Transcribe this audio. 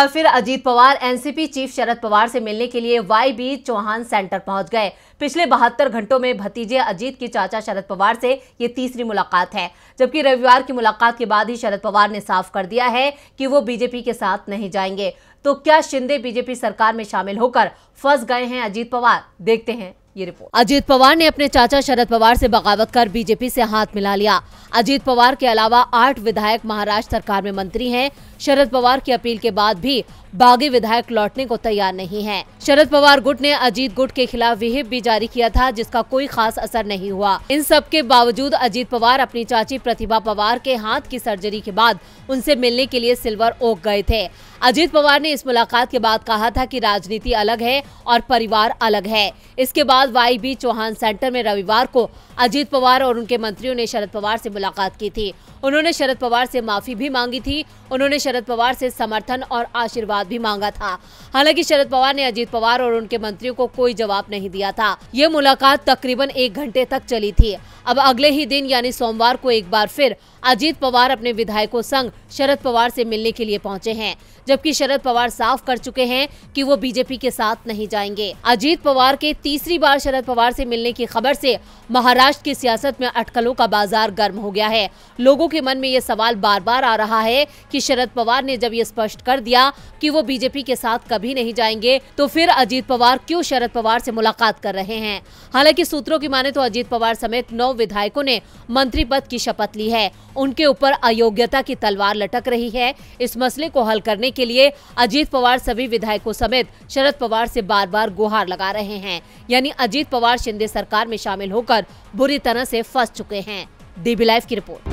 और फिर Ajit Pawar NCP chief Sharad Pawar से मिलने के लिए वाई बी चौहान सेंटर पहुंच गए पिछले बहत्तर घंटों में भतीजे अजीत की चाचा शरद पवार से ये तीसरी मुलाकात है जबकि रविवार की मुलाकात के बाद ही शरद पवार ने साफ कर दिया है कि वो बीजेपी के साथ नहीं जाएंगे तो क्या शिंदे बीजेपी सरकार में शामिल होकर फंस गए हैं अजीत पवार देखते हैं ये रिपोर्ट अजीत पवार ने अपने चाचा शरद पवार से बगावत कर बीजेपी से हाथ मिला लिया अजीत पवार के अलावा आठ विधायक महाराष्ट्र सरकार में मंत्री हैं शरद पवार की अपील के बाद भी बागी विधायक लौटने को तैयार नहीं है शरद पवार गुट ने अजीत गुट के खिलाफ विहिप भी जारी किया था जिसका कोई खास असर नहीं हुआ इन सब के बावजूद अजीत पवार अपनी चाची प्रतिभा पवार के हाथ की सर्जरी के बाद उनसे मिलने के लिए सिल्वर ओक गए थे अजीत पवार ने इस मुलाकात के बाद कहा था कि राजनीति अलग है और परिवार अलग है इसके बाद वाई बी चौहान सेंटर में रविवार को अजीत पवार और उनके मंत्रियों ने शरद पवार से मुलाकात की थी उन्होंने शरद पवार से माफी भी मांगी थी उन्होंने शरद पवार से समर्थन और आशीर्वाद जवाब भी मांगा था हालांकि शरद पवार ने अजीत पवार और उनके मंत्रियों को कोई जवाब नहीं दिया था ये मुलाकात तकरीबन एक घंटे तक चली थी अब अगले ही दिन यानी सोमवार को एक बार फिर अजीत पवार अपने विधायकों संग शरद पवार से मिलने के लिए पहुंचे हैं जबकि शरद पवार साफ कर चुके हैं कि वो बीजेपी के साथ नहीं जाएंगे अजीत पवार के तीसरी बार शरद पवार से मिलने की खबर से महाराष्ट्र की सियासत में अटकलों का बाजार गर्म हो गया है लोगों के मन में ये सवाल बार बार आ रहा है की शरद पवार ने जब ये स्पष्ट कर दिया कि वो बीजेपी के साथ कभी नहीं जाएंगे तो फिर अजीत पवार क्यों शरद पवार से मुलाकात कर रहे हैं हालांकि सूत्रों की माने तो अजीत पवार समेत नौ विधायकों ने मंत्री पद की शपथ ली है उनके ऊपर अयोग्यता की तलवार लटक रही है इस मसले को हल करने के लिए अजीत पवार सभी विधायकों समेत शरद पवार से बार बार गुहार लगा रहे हैं यानी अजीत पवार शिंदे सरकार में शामिल होकर बुरी तरह से फंस चुके हैं डीबी लाइव की रिपोर्ट